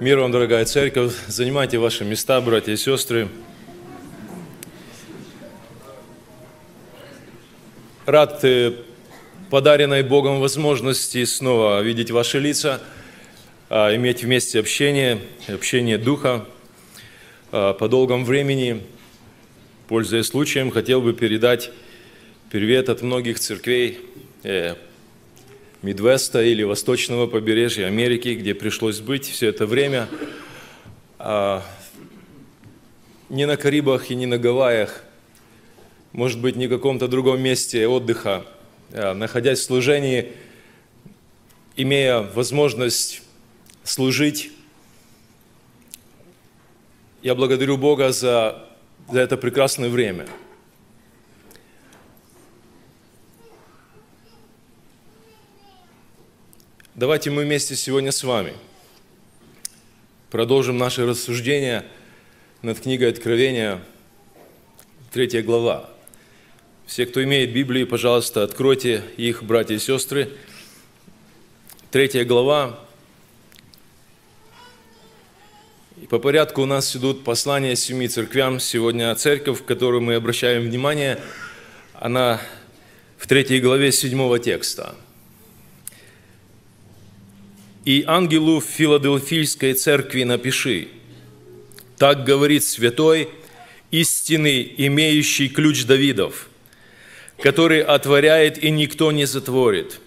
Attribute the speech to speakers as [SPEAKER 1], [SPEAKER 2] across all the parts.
[SPEAKER 1] Мир вам, дорогая церковь. Занимайте ваши места, братья и сестры. Рад э, подаренной Богом возможности снова видеть ваши лица, а, иметь вместе общение, общение Духа. А, по долгом времени, пользуясь случаем, хотел бы передать привет от многих церквей э, Мидвеста или восточного побережья Америки, где пришлось быть все это время. А, ни на Карибах и не на Гавайях, может быть, ни в каком-то другом месте отдыха, а, находясь в служении, имея возможность служить, я благодарю Бога за, за это прекрасное время – Давайте мы вместе сегодня с вами продолжим наше рассуждение над книгой Откровения, третья глава. Все, кто имеет Библии, пожалуйста, откройте их, братья и сестры. Третья глава. И по порядку у нас идут послания семи церквям. Сегодня церковь, в которую мы обращаем внимание, она в третьей главе седьмого текста – и ангелу в Филадельфийской церкви напиши. Так говорит святой, истины, имеющий ключ Давидов, который отворяет, и никто не затворит,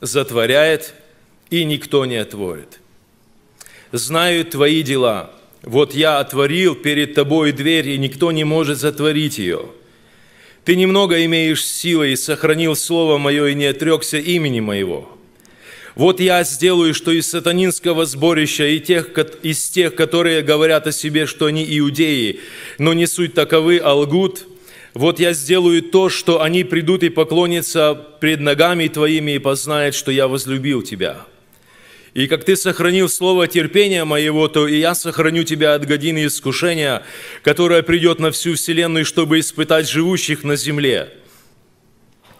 [SPEAKER 1] затворяет, и никто не отворит. Знаю твои дела. Вот я отворил перед тобой дверь, и никто не может затворить ее. Ты немного имеешь силы и сохранил слово мое, и не отрекся имени моего. «Вот я сделаю, что из сатанинского сборища и тех, из тех, которые говорят о себе, что они иудеи, но не суть таковы, а лгут, вот я сделаю то, что они придут и поклонятся пред ногами твоими и познают, что я возлюбил тебя». И как ты сохранил слово терпения моего, то и я сохраню тебя от годины искушения, которое придет на всю вселенную, чтобы испытать живущих на земле.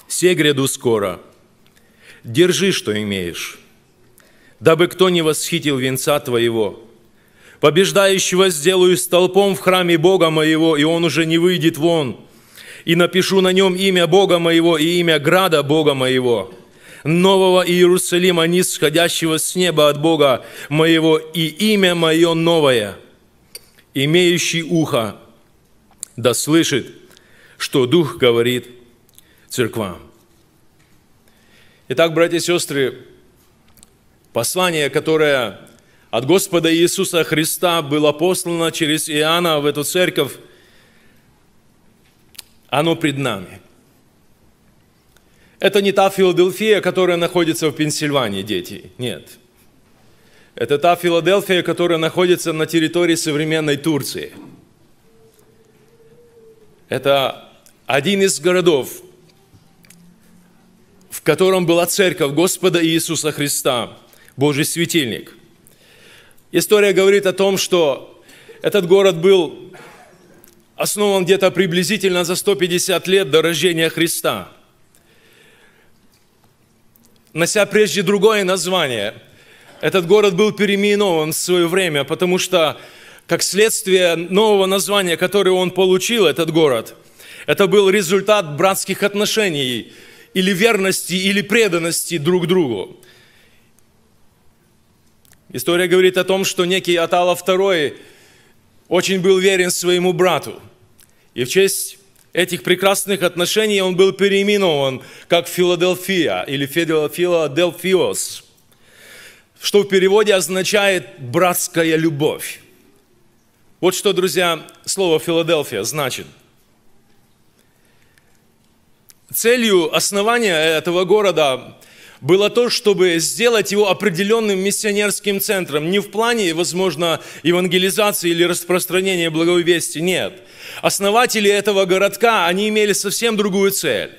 [SPEAKER 1] Все гряду скоро – Держи, что имеешь, дабы кто не восхитил венца твоего. Побеждающего сделаю столпом в храме Бога моего, и он уже не выйдет вон. И напишу на нем имя Бога моего и имя града Бога моего, нового Иерусалима, нисходящего с неба от Бога моего, и имя мое новое. Имеющий ухо, да слышит, что Дух говорит церквам. Итак, братья и сестры, послание, которое от Господа Иисуса Христа было послано через Иоанна в эту церковь, оно пред нами. Это не та Филадельфия, которая находится в Пенсильвании, дети, нет. Это та Филадельфия, которая находится на территории современной Турции. Это один из городов, котором была церковь Господа Иисуса Христа, Божий светильник. История говорит о том, что этот город был основан где-то приблизительно за 150 лет до рождения Христа, нося прежде другое название. Этот город был переименован в свое время, потому что как следствие нового названия, которое он получил, этот город, это был результат братских отношений – или верности, или преданности друг другу. История говорит о том, что некий Атала II очень был верен своему брату. И в честь этих прекрасных отношений он был переименован как Филадельфия или Филадельфиос, что в переводе означает «братская любовь». Вот что, друзья, слово «Филадельфия» значит – Целью основания этого города было то, чтобы сделать его определенным миссионерским центром. Не в плане, возможно, евангелизации или распространения благовестия, нет. Основатели этого городка, они имели совсем другую цель.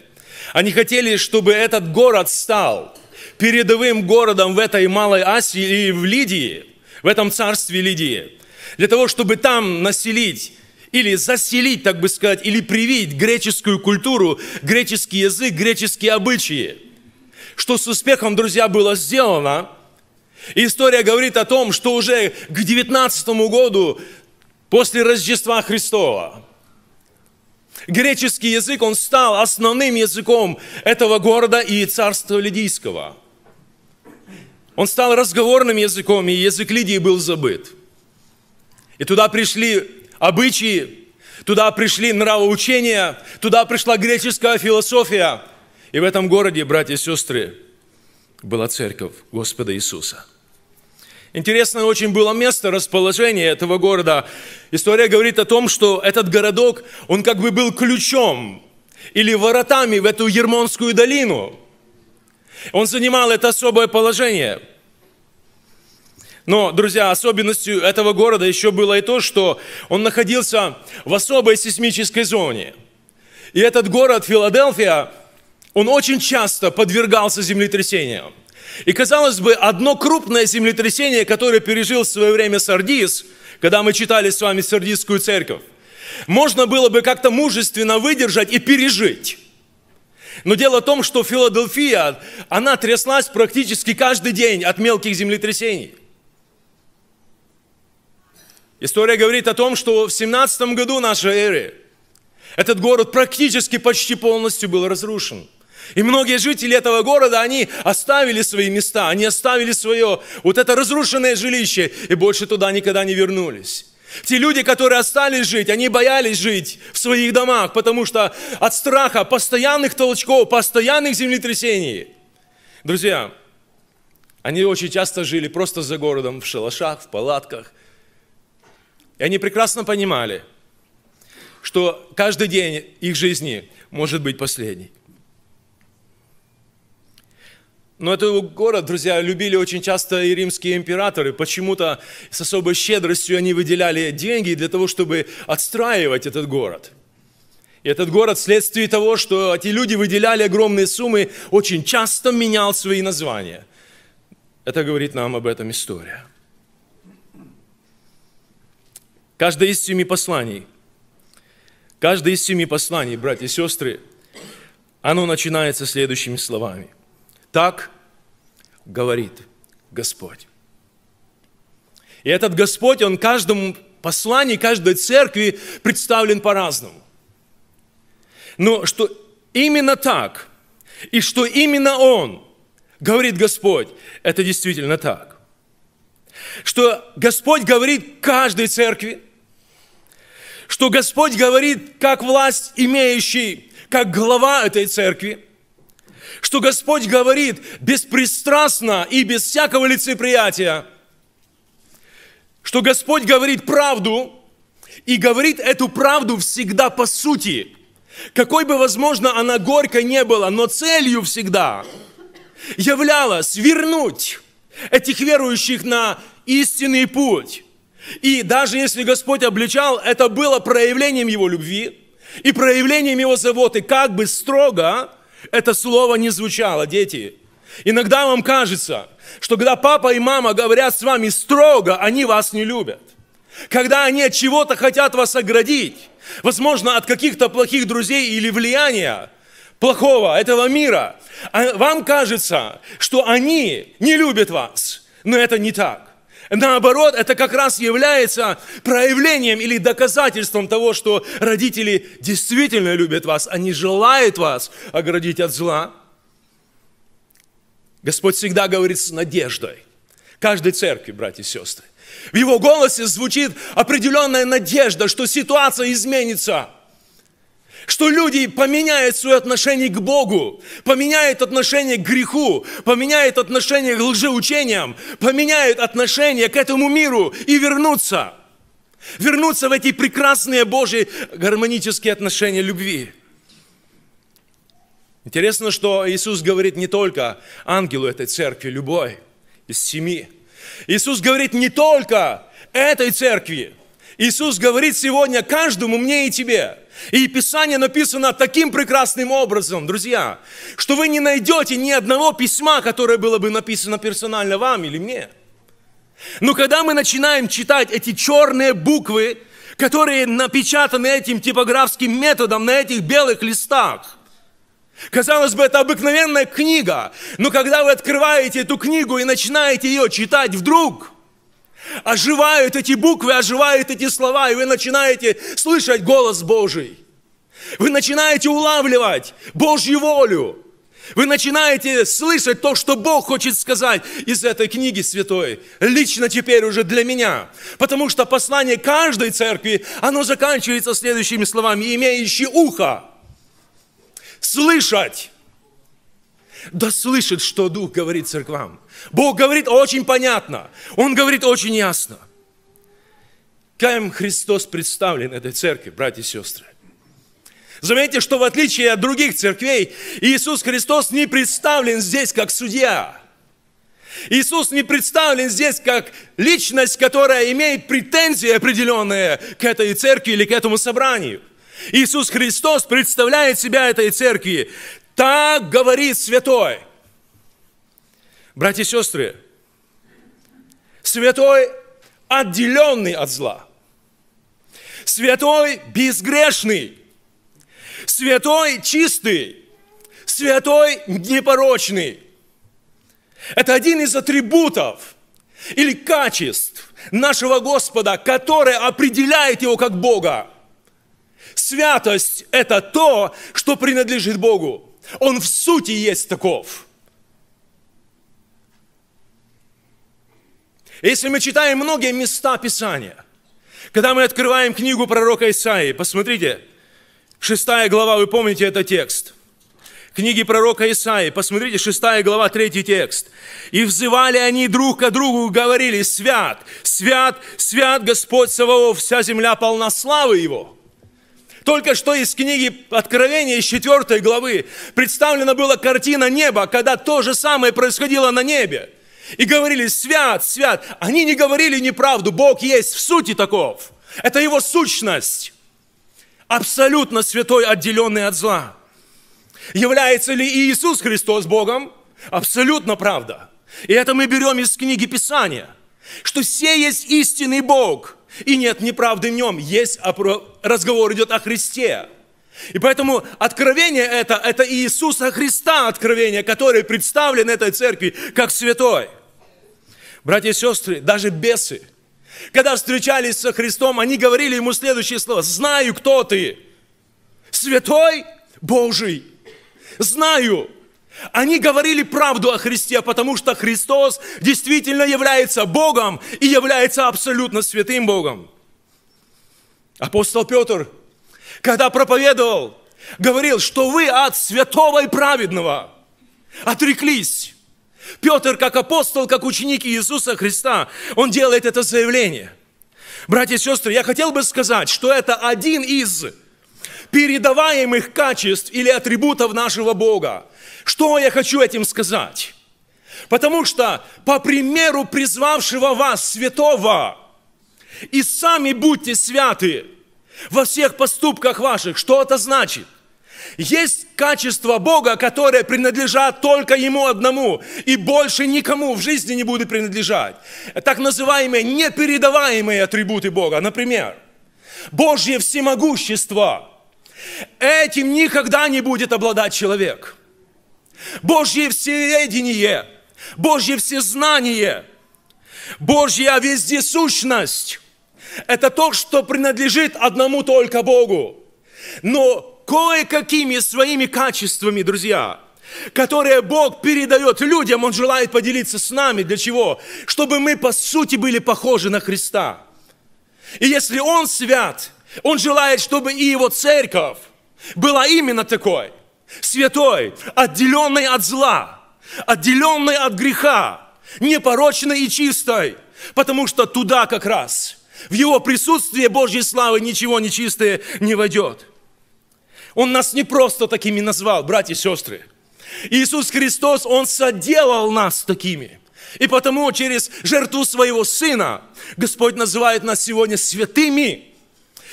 [SPEAKER 1] Они хотели, чтобы этот город стал передовым городом в этой Малой Асии и в Лидии, в этом царстве Лидии, для того, чтобы там населить или заселить, так бы сказать, или привить греческую культуру, греческий язык, греческие обычаи. Что с успехом, друзья, было сделано. История говорит о том, что уже к 19 году после Рождества Христова греческий язык, он стал основным языком этого города и царства Лидийского. Он стал разговорным языком, и язык Лидии был забыт. И туда пришли обычаи, туда пришли нравоучения, туда пришла греческая философия. И в этом городе, братья и сестры, была церковь Господа Иисуса. Интересно, очень было место расположения этого города. История говорит о том, что этот городок, он как бы был ключом или воротами в эту Ермонскую долину. Он занимал это особое положение – но, друзья, особенностью этого города еще было и то, что он находился в особой сейсмической зоне. И этот город, Филадельфия, он очень часто подвергался землетрясениям. И, казалось бы, одно крупное землетрясение, которое пережил в свое время Сардис, когда мы читали с вами Сардисскую церковь, можно было бы как-то мужественно выдержать и пережить. Но дело в том, что Филадельфия, она тряслась практически каждый день от мелких землетрясений – История говорит о том, что в 17 году нашей эры этот город практически почти полностью был разрушен. И многие жители этого города, они оставили свои места, они оставили свое вот это разрушенное жилище и больше туда никогда не вернулись. Те люди, которые остались жить, они боялись жить в своих домах, потому что от страха, постоянных толчков, постоянных землетрясений. Друзья, они очень часто жили просто за городом, в шалашах, в палатках – и они прекрасно понимали, что каждый день их жизни может быть последний. Но этот город, друзья, любили очень часто и римские императоры. Почему-то с особой щедростью они выделяли деньги для того, чтобы отстраивать этот город. И этот город вследствие того, что эти люди выделяли огромные суммы, очень часто менял свои названия. Это говорит нам об этом история. Каждое из семи посланий, каждое из семи посланий, братья и сестры, оно начинается следующими словами. Так говорит Господь. И этот Господь, Он каждому посланию, каждой церкви представлен по-разному. Но что именно так, и что именно Он, говорит Господь, это действительно так что Господь говорит каждой церкви, что Господь говорит как власть имеющий, как глава этой церкви, что Господь говорит беспристрастно и без всякого лицеприятия, что Господь говорит правду и говорит эту правду всегда по сути – какой бы, возможно, она горько не была, но целью всегда являлась вернуть этих верующих на истинный путь. И даже если Господь обличал, это было проявлением Его любви и проявлением Его заботы. Как бы строго это слово не звучало, дети. Иногда вам кажется, что когда папа и мама говорят с вами строго, они вас не любят. Когда они от чего-то хотят вас оградить, возможно, от каких-то плохих друзей или влияния, плохого этого мира. А вам кажется, что они не любят вас, но это не так. Наоборот, это как раз является проявлением или доказательством того, что родители действительно любят вас, они желают вас оградить от зла. Господь всегда говорит с надеждой. Каждой церкви, братья и сестры. В его голосе звучит определенная надежда, что ситуация изменится – что люди поменяют свое отношение к Богу, поменяют отношение к греху, поменяют отношение к лжеучениям, поменяют отношение к этому миру и вернутся. Вернутся в эти прекрасные Божьи гармонические отношения любви. Интересно, что Иисус говорит не только ангелу этой церкви, любой из семи. Иисус говорит не только этой церкви. Иисус говорит сегодня каждому, мне и тебе – и Писание написано таким прекрасным образом, друзья, что вы не найдете ни одного письма, которое было бы написано персонально вам или мне. Но когда мы начинаем читать эти черные буквы, которые напечатаны этим типографским методом на этих белых листах, Казалось бы, это обыкновенная книга, но когда вы открываете эту книгу и начинаете ее читать вдруг – Оживают эти буквы, оживают эти слова, и вы начинаете слышать голос Божий. Вы начинаете улавливать Божью волю. Вы начинаете слышать то, что Бог хочет сказать из этой книги святой. Лично теперь уже для меня. Потому что послание каждой церкви, оно заканчивается следующими словами. имеющие ухо, слышать да слышит, что Дух говорит церквам. Бог говорит очень понятно, Он говорит очень ясно. Кем Христос представлен этой церкви, братья и сестры? Заметьте, что в отличие от других церквей, Иисус Христос не представлен здесь как судья. Иисус не представлен здесь как личность, которая имеет претензии определенные к этой церкви или к этому собранию. Иисус Христос представляет себя этой церкви так говорит святой. Братья и сестры, святой отделенный от зла. Святой безгрешный. Святой чистый. Святой непорочный. Это один из атрибутов или качеств нашего Господа, которые определяют Его как Бога. Святость – это то, что принадлежит Богу. Он в сути есть таков. Если мы читаем многие места Писания, когда мы открываем книгу пророка Исаии, посмотрите, шестая глава, вы помните этот текст. Книги пророка Исаии, посмотрите, шестая глава, третий текст. «И взывали они друг к другу, говорили, свят, свят, свят Господь Саваоф, вся земля полна славы Его». Только что из книги Откровения, из 4 главы, представлена была картина неба, когда то же самое происходило на небе. И говорили, свят, свят. Они не говорили неправду, Бог есть в сути таков. Это его сущность. Абсолютно святой, отделенный от зла. Является ли Иисус Христос Богом? Абсолютно правда. И это мы берем из книги Писания, что все есть истинный Бог – и нет неправды в нем, есть разговор идет о Христе. И поэтому откровение это, это Иисуса Христа откровение, которое представлен этой церкви как святой. Братья и сестры, даже бесы, когда встречались со Христом, они говорили ему следующее слово. Знаю, кто ты. Святой Божий. Знаю. Они говорили правду о Христе, потому что Христос действительно является Богом и является абсолютно святым Богом. Апостол Петр, когда проповедовал, говорил, что вы от святого и праведного отреклись. Петр, как апостол, как ученик Иисуса Христа, он делает это заявление. Братья и сестры, я хотел бы сказать, что это один из передаваемых качеств или атрибутов нашего Бога. Что я хочу этим сказать? Потому что по примеру призвавшего вас святого, и сами будьте святы во всех поступках ваших. Что это значит? Есть качество Бога, которое принадлежат только Ему одному, и больше никому в жизни не будет принадлежать. Так называемые непередаваемые атрибуты Бога. Например, Божье всемогущество. Этим никогда не будет обладать человек – Божье всеведение, Божье всезнание, Божья вездесущность – это то, что принадлежит одному только Богу. Но кое-какими своими качествами, друзья – которые Бог передает людям, Он желает поделиться с нами. Для чего? Чтобы мы, по сути, были похожи на Христа. И если Он свят, Он желает, чтобы и Его церковь была именно такой святой, отделенный от зла, отделенный от греха, непорочной и чистой, потому что туда как раз, в его присутствие Божьей славы ничего нечистое не войдет. Он нас не просто такими назвал, братья и сестры. Иисус Христос, Он соделал нас такими. И потому через жертву Своего Сына Господь называет нас сегодня святыми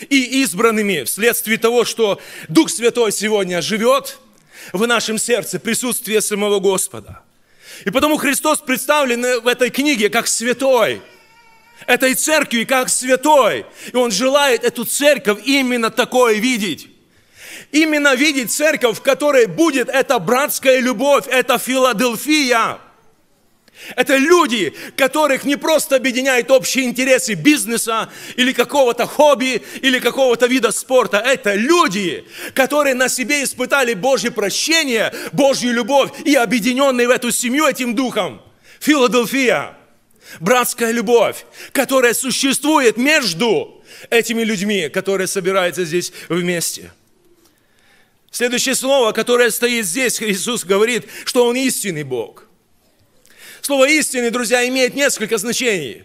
[SPEAKER 1] и избранными вследствие того, что Дух Святой сегодня живет в нашем сердце присутствие самого Господа. И потому Христос представлен в этой книге как святой, этой церкви как святой. И Он желает эту церковь именно такое видеть. Именно видеть церковь, в которой будет эта братская любовь, эта Филадельфия – это люди, которых не просто объединяют общие интересы бизнеса или какого-то хобби, или какого-то вида спорта. Это люди, которые на себе испытали Божье прощение, Божью любовь и объединенные в эту семью этим духом. Филадельфия, братская любовь, которая существует между этими людьми, которые собираются здесь вместе. Следующее слово, которое стоит здесь, Иисус говорит, что Он истинный Бог – Слово истинный, друзья, имеет несколько значений.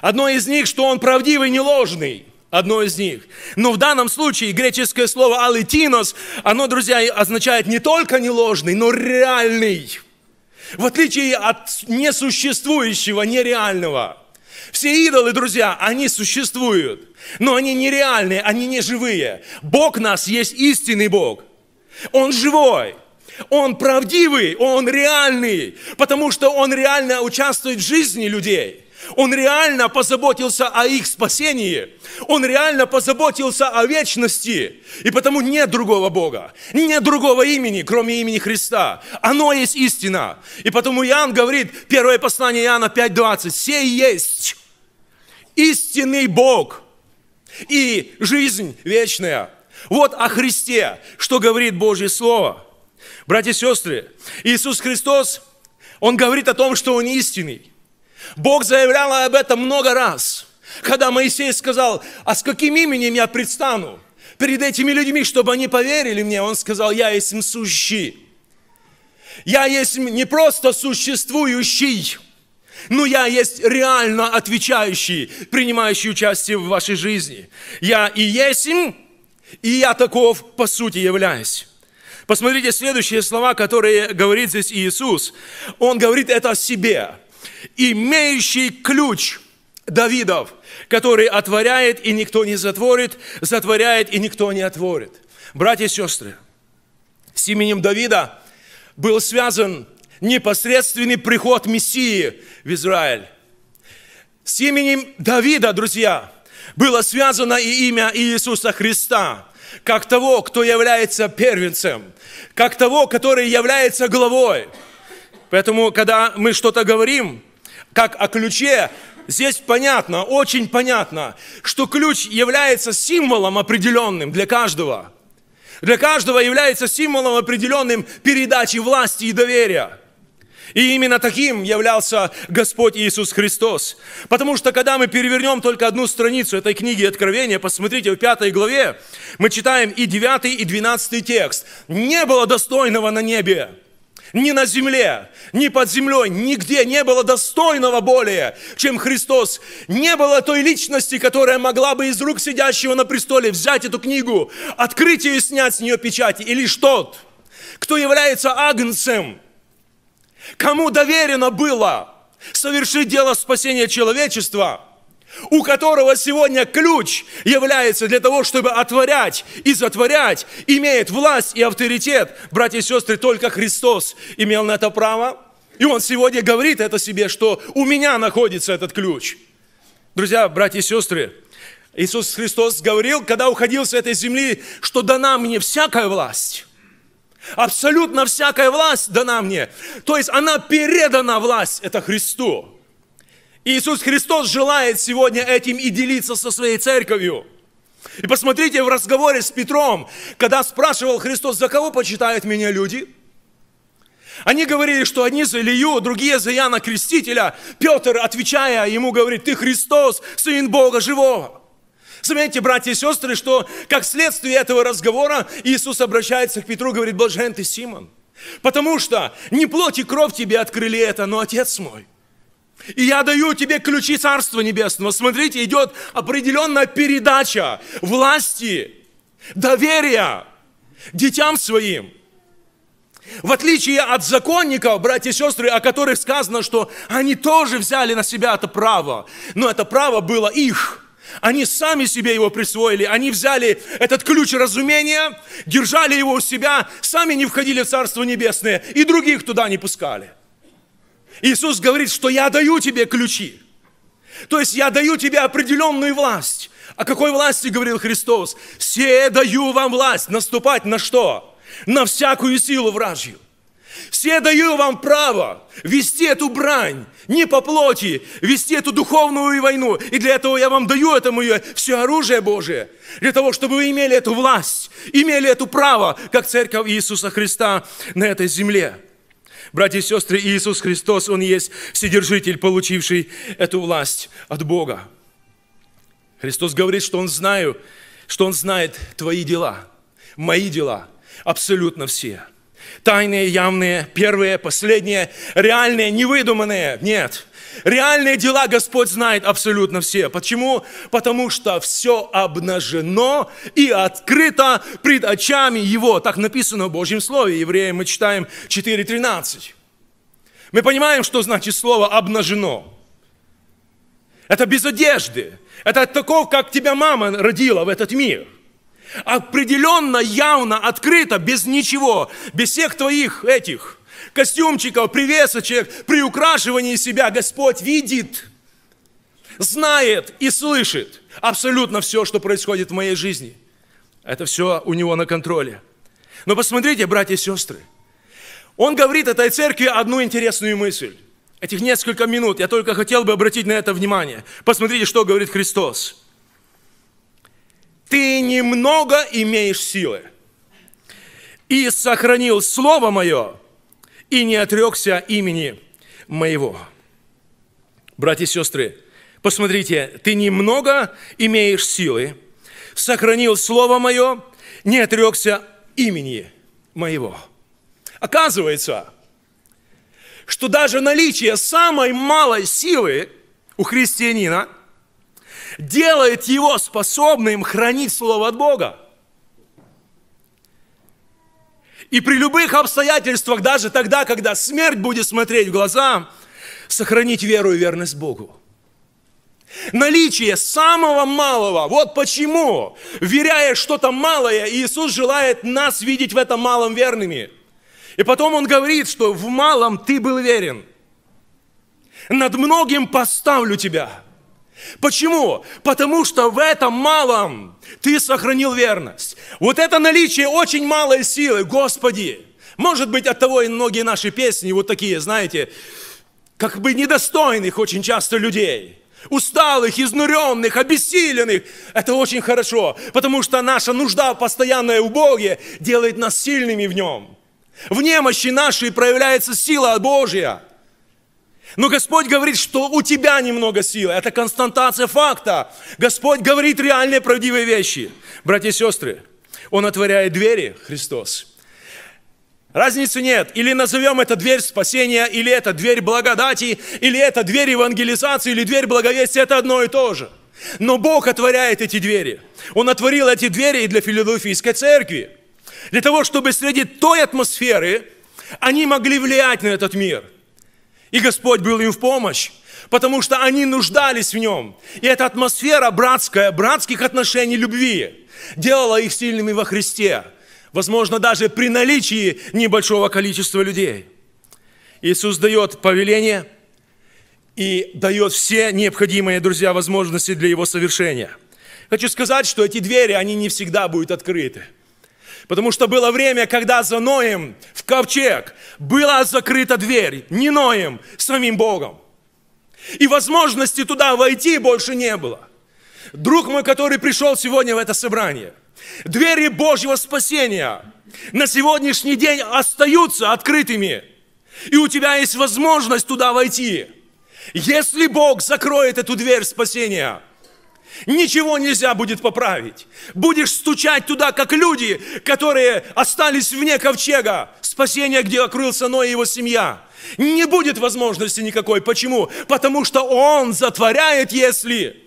[SPEAKER 1] Одно из них, что он правдивый, не ложный. Одно из них. Но в данном случае греческое слово «алитинос», оно, друзья, означает не только не ложный, но реальный. В отличие от несуществующего, нереального. Все идолы, друзья, они существуют, но они нереальные, они не живые. Бог нас есть истинный Бог. Он живой. Он правдивый, он реальный, потому что он реально участвует в жизни людей. Он реально позаботился о их спасении. Он реально позаботился о вечности. И потому нет другого Бога, нет другого имени, кроме имени Христа. Оно есть истина. И потому Иоанн говорит, первое послание Иоанна 5.20, «Сей есть истинный Бог и жизнь вечная». Вот о Христе, что говорит Божье Слово – Братья и сестры, Иисус Христос, Он говорит о том, что Он истинный. Бог заявлял об этом много раз. Когда Моисей сказал, а с каким именем я предстану перед этими людьми, чтобы они поверили мне, он сказал, я есть сущий. Я есть не просто существующий, но я есть реально отвечающий, принимающий участие в вашей жизни. Я и есть им, и я таков по сути являюсь. Посмотрите следующие слова, которые говорит здесь Иисус. Он говорит это о себе. «Имеющий ключ Давидов, который отворяет, и никто не затворит, затворяет, и никто не отворит». Братья и сестры, с именем Давида был связан непосредственный приход Мессии в Израиль. С именем Давида, друзья, было связано и имя Иисуса Христа как того, кто является первенцем, как того, который является главой. Поэтому, когда мы что-то говорим, как о ключе, здесь понятно, очень понятно, что ключ является символом определенным для каждого. Для каждого является символом определенным передачи власти и доверия. И именно таким являлся Господь Иисус Христос. Потому что когда мы перевернем только одну страницу этой книги Откровения, посмотрите, в пятой главе мы читаем и 9, и 12 текст. «Не было достойного на небе, ни на земле, ни под землей, нигде не было достойного более, чем Христос. Не было той личности, которая могла бы из рук сидящего на престоле взять эту книгу, открыть ее и снять с нее печати. или что тот, кто является агнцем – кому доверено было совершить дело спасения человечества, у которого сегодня ключ является для того, чтобы отворять и затворять, имеет власть и авторитет. Братья и сестры, только Христос имел на это право. И он сегодня говорит это себе, что у меня находится этот ключ. Друзья, братья и сестры, Иисус Христос говорил, когда уходил с этой земли, что дана мне всякая власть Абсолютно всякая власть дана мне. То есть она передана власть, это Христу. И Иисус Христос желает сегодня этим и делиться со своей церковью. И посмотрите в разговоре с Петром, когда спрашивал Христос, за кого почитают меня люди? Они говорили, что одни за Илью, другие за Яна Крестителя. Петр, отвечая ему, говорит, ты Христос, Сын Бога Живого. Заметьте, братья и сестры, что как следствие этого разговора Иисус обращается к Петру и говорит, блажен ты, Симон, потому что не плоть и кровь тебе открыли это, но Отец мой. И я даю тебе ключи Царства Небесного. Смотрите, идет определенная передача власти, доверия детям своим. В отличие от законников, братья и сестры, о которых сказано, что они тоже взяли на себя это право, но это право было их – они сами себе его присвоили, они взяли этот ключ разумения, держали его у себя, сами не входили в Царство Небесное и других туда не пускали. Иисус говорит, что я даю тебе ключи. То есть я даю тебе определенную власть. О какой власти говорил Христос? Все даю вам власть наступать на что? На всякую силу вражью. Все даю вам право вести эту брань, не по плоти, вести эту духовную войну. И для этого я вам даю это мое все оружие Божие, для того, чтобы вы имели эту власть, имели это право, как церковь Иисуса Христа на этой земле. Братья и сестры, Иисус Христос, Он есть Вседержитель, получивший эту власть от Бога. Христос говорит, что Он знаю, что Он знает твои дела, мои дела, абсолютно все – Тайные, явные, первые, последние, реальные, невыдуманные. Нет. Реальные дела Господь знает абсолютно все. Почему? Потому что все обнажено и открыто пред очами Его. Так написано в Божьем Слове. Евреям мы читаем 4.13. Мы понимаем, что значит слово «обнажено». Это без одежды. Это от такого, как тебя мама родила в этот мир – Определенно, явно, открыто, без ничего, без всех твоих этих костюмчиков, привесочек, приукрашиваний себя Господь видит, знает и слышит абсолютно все, что происходит в моей жизни. Это все у него на контроле. Но посмотрите, братья и сестры, он говорит этой церкви одну интересную мысль. Этих несколько минут я только хотел бы обратить на это внимание. Посмотрите, что говорит Христос ты немного имеешь силы. И сохранил слово мое, и не отрекся имени моего. Братья и сестры, посмотрите, ты немного имеешь силы, сохранил слово мое, не отрекся имени моего. Оказывается, что даже наличие самой малой силы у христианина – делает его способным хранить Слово от Бога. И при любых обстоятельствах, даже тогда, когда смерть будет смотреть в глаза, сохранить веру и верность Богу. Наличие самого малого. Вот почему, веряя что-то малое, Иисус желает нас видеть в этом малом верными. И потом Он говорит, что в малом ты был верен. Над многим поставлю тебя. Почему? Потому что в этом малом ты сохранил верность. Вот это наличие очень малой силы, Господи. Может быть, от того и многие наши песни вот такие, знаете, как бы недостойных очень часто людей усталых, изнуренных, обессиленных. Это очень хорошо, потому что наша нужда постоянная у Боге делает нас сильными в Нем. В немощи нашей проявляется сила Божья. Но Господь говорит, что у тебя немного силы. Это константация факта. Господь говорит реальные правдивые вещи. Братья и сестры, Он отворяет двери, Христос. Разницы нет. Или назовем это дверь спасения, или это дверь благодати, или это дверь евангелизации, или дверь благовестия. Это одно и то же. Но Бог отворяет эти двери. Он отворил эти двери и для филодельфийской церкви. Для того, чтобы среди той атмосферы они могли влиять на этот мир – и Господь был им в помощь, потому что они нуждались в Нем. И эта атмосфера братская, братских отношений любви делала их сильными во Христе. Возможно, даже при наличии небольшого количества людей. Иисус дает повеление и дает все необходимые, друзья, возможности для его совершения. Хочу сказать, что эти двери, они не всегда будут открыты – Потому что было время, когда за Ноем в ковчег была закрыта дверь, не Ноем, самим Богом. И возможности туда войти больше не было. Друг мой, который пришел сегодня в это собрание, двери Божьего спасения на сегодняшний день остаются открытыми. И у тебя есть возможность туда войти. Если Бог закроет эту дверь спасения – Ничего нельзя будет поправить. Будешь стучать туда, как люди, которые остались вне ковчега, спасения, где окрылся Ной и его семья. Не будет возможности никакой. Почему? Потому что он затворяет, если,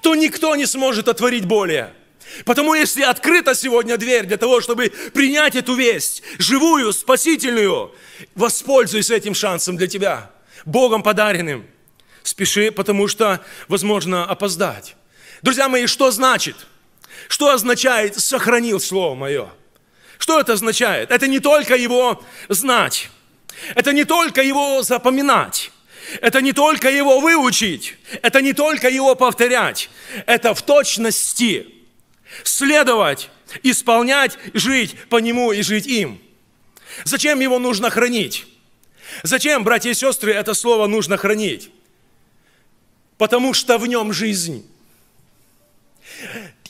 [SPEAKER 1] то никто не сможет отворить более. Потому если открыта сегодня дверь для того, чтобы принять эту весть, живую, спасительную, воспользуйся этим шансом для тебя, Богом подаренным. Спеши, потому что возможно опоздать. Друзья мои, что значит? Что означает «сохранил Слово Мое»? Что это означает? Это не только его знать, это не только его запоминать, это не только его выучить, это не только его повторять, это в точности следовать, исполнять, жить по нему и жить им. Зачем его нужно хранить? Зачем, братья и сестры, это слово нужно хранить? Потому что в нем жизнь.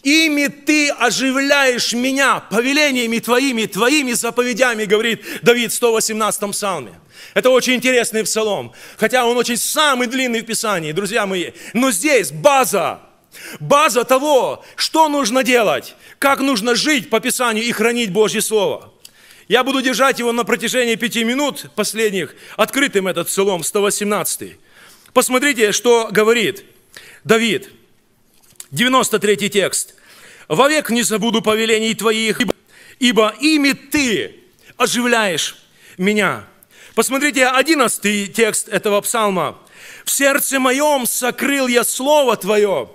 [SPEAKER 1] Ими ты оживляешь меня повелениями твоими, твоими заповедями, говорит Давид в 118-м псалме. Это очень интересный псалом, хотя он очень самый длинный в Писании, друзья мои. Но здесь база, база того, что нужно делать, как нужно жить по Писанию и хранить Божье Слово. Я буду держать его на протяжении пяти минут последних, открытым этот псалом, 118. Посмотрите, что говорит Давид – 93 текст. «Вовек не забуду повелений твоих, ибо ими ты оживляешь меня». Посмотрите, 11 текст этого псалма. «В сердце моем сокрыл я слово твое,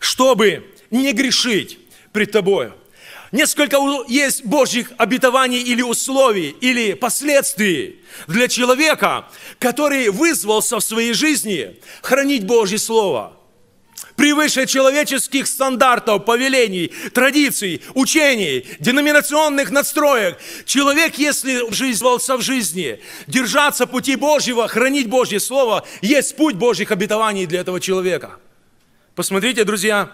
[SPEAKER 1] чтобы не грешить пред тобою». Несколько есть Божьих обетований или условий, или последствий для человека, который вызвался в своей жизни хранить Божье Слово – превыше человеческих стандартов, повелений, традиций, учений, деноминационных настроек. Человек, если жизнился в жизни, держаться пути Божьего, хранить Божье Слово, есть путь Божьих обетований для этого человека. Посмотрите, друзья,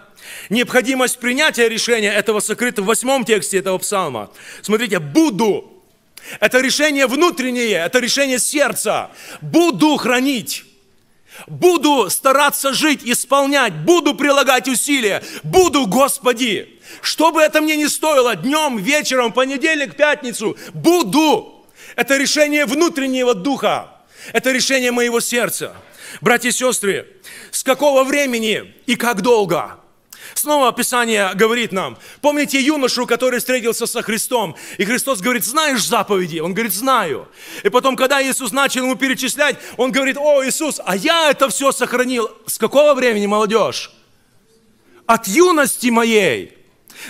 [SPEAKER 1] необходимость принятия решения этого сокрыта в восьмом тексте этого псалма. Смотрите, «буду» – это решение внутреннее, это решение сердца. «Буду хранить». Буду стараться жить, исполнять, буду прилагать усилия, буду, Господи, что бы это мне ни стоило, днем, вечером, понедельник, пятницу, буду. Это решение внутреннего духа, это решение моего сердца. Братья и сестры, с какого времени и как долго – Снова Писание говорит нам, помните юношу, который встретился со Христом, и Христос говорит, знаешь заповеди? Он говорит, знаю. И потом, когда Иисус начал ему перечислять, он говорит, о, Иисус, а я это все сохранил. С какого времени, молодежь? От юности моей.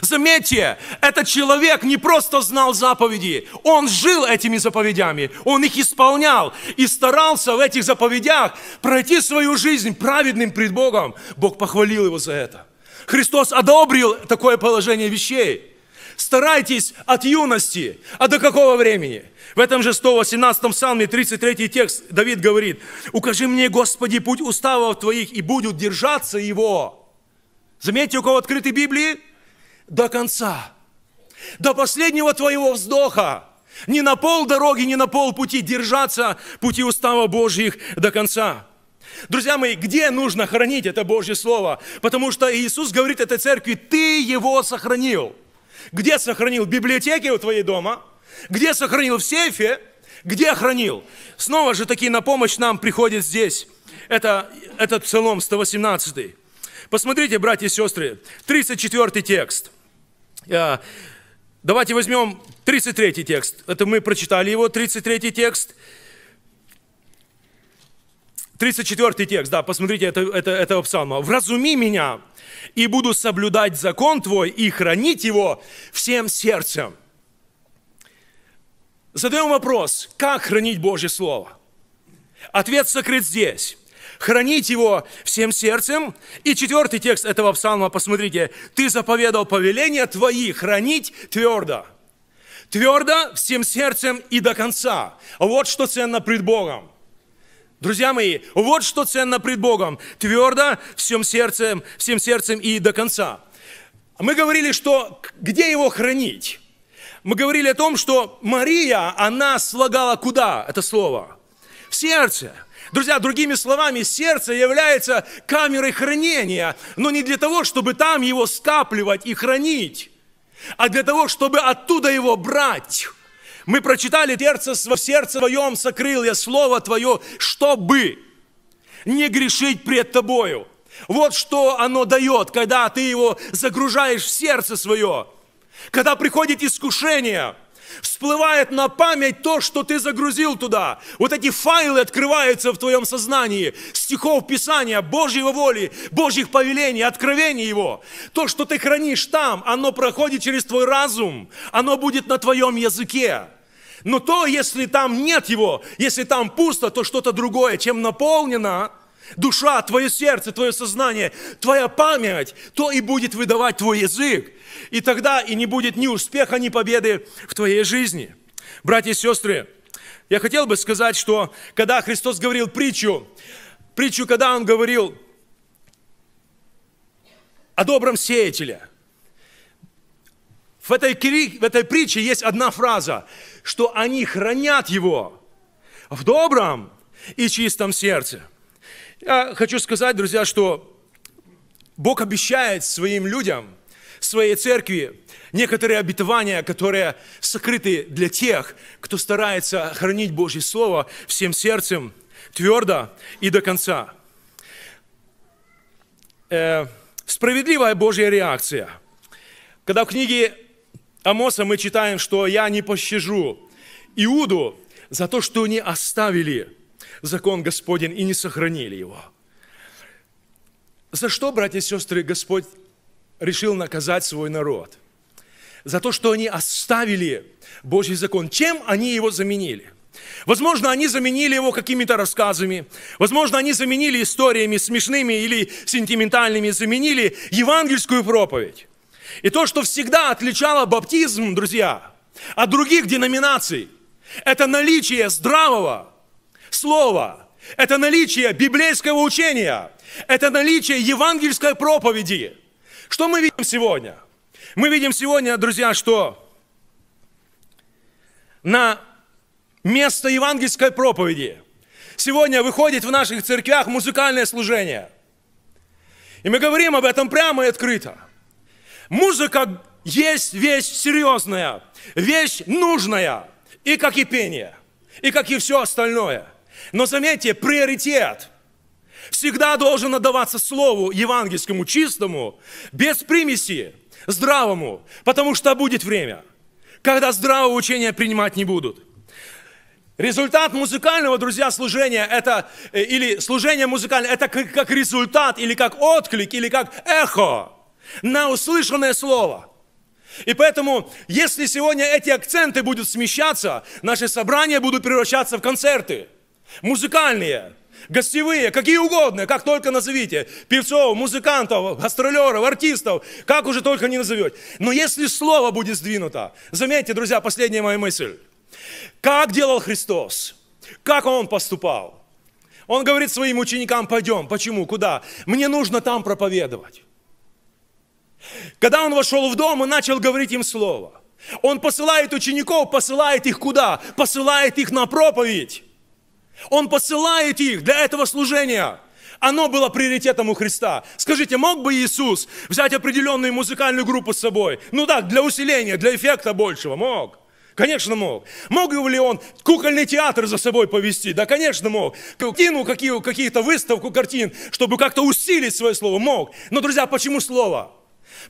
[SPEAKER 1] Заметьте, этот человек не просто знал заповеди, он жил этими заповедями, он их исполнял и старался в этих заповедях пройти свою жизнь праведным пред Богом. Бог похвалил его за это. Христос одобрил такое положение вещей. Старайтесь от юности. А до какого времени? В этом же 118-м псалме 33 текст Давид говорит, «Укажи мне, Господи, путь уставов Твоих, и будут держаться его». Заметьте, у кого открыты Библии? До конца. До последнего твоего вздоха. Не на пол дороги, не на пол пути держаться пути устава Божьих до конца. Друзья мои, где нужно хранить это Божье Слово? Потому что Иисус говорит этой церкви, ты его сохранил. Где сохранил? В библиотеке у твоей дома? Где сохранил? В сейфе? Где хранил? Снова же такие на помощь нам приходит здесь. Это, этот псалом 118. Посмотрите, братья и сестры, 34 текст. Э, давайте возьмем 33 текст. Это мы прочитали его, 33 текст. 34 текст, да, посмотрите это, это, этого псалма. «Вразуми меня, и буду соблюдать закон твой и хранить его всем сердцем». Задаем вопрос, как хранить Божье Слово? Ответ сокрыт здесь. Хранить его всем сердцем. И четвертый текст этого псалма, посмотрите. «Ты заповедал повеления твои хранить твердо». Твердо, всем сердцем и до конца. Вот что ценно пред Богом. Друзья мои, вот что ценно пред Богом. Твердо, всем сердцем, всем сердцем и до конца. Мы говорили, что где его хранить? Мы говорили о том, что Мария, она слагала куда это слово? В сердце. Друзья, другими словами, сердце является камерой хранения, но не для того, чтобы там его скапливать и хранить, а для того, чтобы оттуда его брать. Мы прочитали «Сердце, в сердце своем сокрыл я слово твое, чтобы не грешить пред тобою». Вот что оно дает, когда ты его загружаешь в сердце свое. Когда приходит искушение – всплывает на память то, что ты загрузил туда. Вот эти файлы открываются в твоем сознании, стихов Писания, Божьего воли, Божьих повелений, откровений Его. То, что ты хранишь там, оно проходит через твой разум, оно будет на твоем языке. Но то, если там нет его, если там пусто, то что-то другое, чем наполнено – Душа, твое сердце, твое сознание, твоя память, то и будет выдавать твой язык. И тогда и не будет ни успеха, ни победы в твоей жизни. Братья и сестры, я хотел бы сказать, что когда Христос говорил притчу, притчу, когда Он говорил о добром сеятеле, в этой, в этой притче есть одна фраза, что они хранят его в добром и чистом сердце – я хочу сказать, друзья, что Бог обещает своим людям, своей церкви, некоторые обетования, которые сокрыты для тех, кто старается хранить Божье Слово всем сердцем, твердо и до конца. Э, справедливая Божья реакция. Когда в книге Амоса мы читаем, что «я не пощажу Иуду за то, что не оставили закон Господень и не сохранили его. За что, братья и сестры, Господь решил наказать свой народ? За то, что они оставили Божий закон. Чем они его заменили? Возможно, они заменили его какими-то рассказами. Возможно, они заменили историями смешными или сентиментальными, заменили евангельскую проповедь. И то, что всегда отличало баптизм, друзья, от других деноминаций, это наличие здравого, Слово – это наличие библейского учения, это наличие евангельской проповеди. Что мы видим сегодня? Мы видим сегодня, друзья, что на место евангельской проповеди сегодня выходит в наших церквях музыкальное служение. И мы говорим об этом прямо и открыто. Музыка есть вещь серьезная, вещь нужная, и как и пение, и как и все остальное – но заметьте, приоритет всегда должен отдаваться слову евангельскому, чистому, без примеси, здравому, потому что будет время, когда здравого учения принимать не будут. Результат музыкального, друзья, служения это, э, или служение музыкальное, это как, как результат, или как отклик, или как эхо на услышанное слово. И поэтому, если сегодня эти акценты будут смещаться, наши собрания будут превращаться в концерты – музыкальные, гостевые, какие угодно, как только назовите, певцов, музыкантов, гастролеров, артистов, как уже только не назовете. Но если слово будет сдвинуто, заметьте, друзья, последняя моя мысль. Как делал Христос? Как Он поступал? Он говорит своим ученикам, пойдем, почему, куда? Мне нужно там проповедовать. Когда он вошел в дом и начал говорить им слово, он посылает учеников, посылает их куда? Посылает их на проповедь. Он посылает их для этого служения. Оно было приоритетом у Христа. Скажите, мог бы Иисус взять определенную музыкальную группу с собой? Ну так, для усиления, для эффекта большего. Мог. Конечно мог. Мог ли он кукольный театр за собой повести? Да, конечно мог. Картину, какие, какие-то выставку картин, чтобы как-то усилить свое слово. Мог. Но, друзья, почему слово?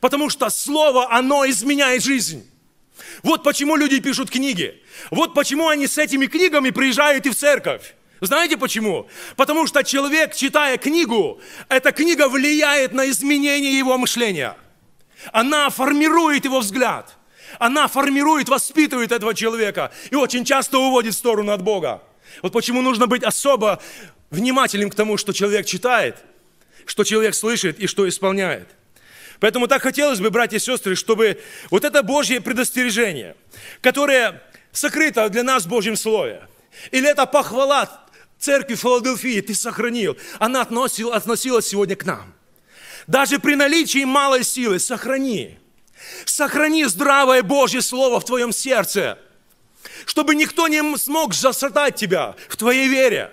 [SPEAKER 1] Потому что слово, оно изменяет жизнь. Вот почему люди пишут книги. Вот почему они с этими книгами приезжают и в церковь. Знаете почему? Потому что человек, читая книгу, эта книга влияет на изменение его мышления. Она формирует его взгляд. Она формирует, воспитывает этого человека и очень часто уводит в сторону от Бога. Вот почему нужно быть особо внимательным к тому, что человек читает, что человек слышит и что исполняет. Поэтому так хотелось бы, братья и сестры, чтобы вот это Божье предостережение, которое сокрыто для нас в Божьем Слове, или это похвала церкви Филадельфии, ты сохранил, она относил, относилась сегодня к нам. Даже при наличии малой силы сохрани. Сохрани здравое Божье Слово в твоем сердце, чтобы никто не смог засадать тебя в твоей вере.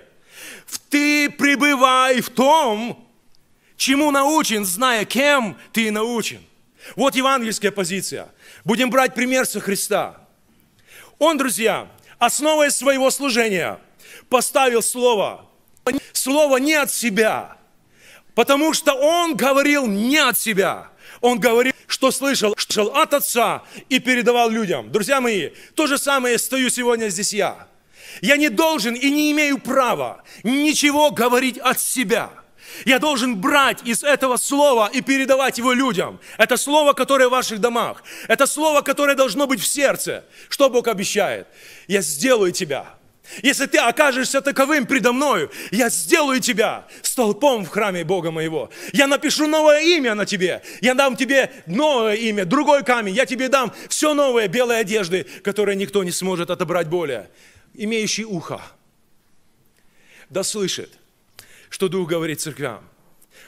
[SPEAKER 1] Ты пребывай в том, Чему научен, зная, кем ты научен? Вот евангельская позиция. Будем брать пример со Христа. Он, друзья, основой своего служения поставил Слово. Слово не от себя, потому что Он говорил не от себя. Он говорил, что слышал, слышал от Отца и передавал людям. Друзья мои, то же самое стою сегодня здесь я. Я не должен и не имею права ничего говорить от себя – я должен брать из этого слова и передавать его людям. Это слово, которое в ваших домах. Это слово, которое должно быть в сердце. Что Бог обещает? Я сделаю тебя. Если ты окажешься таковым предо мною, я сделаю тебя столпом в храме Бога моего. Я напишу новое имя на тебе. Я дам тебе новое имя, другой камень. Я тебе дам все новое белой одежды, которое никто не сможет отобрать более. Имеющий ухо, да слышит что Дух говорит церквям.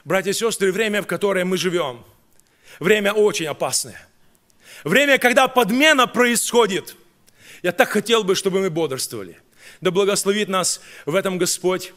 [SPEAKER 1] Братья и сестры, время, в которое мы живем, время очень опасное. Время, когда подмена происходит. Я так хотел бы, чтобы мы бодрствовали. Да благословит нас в этом Господь.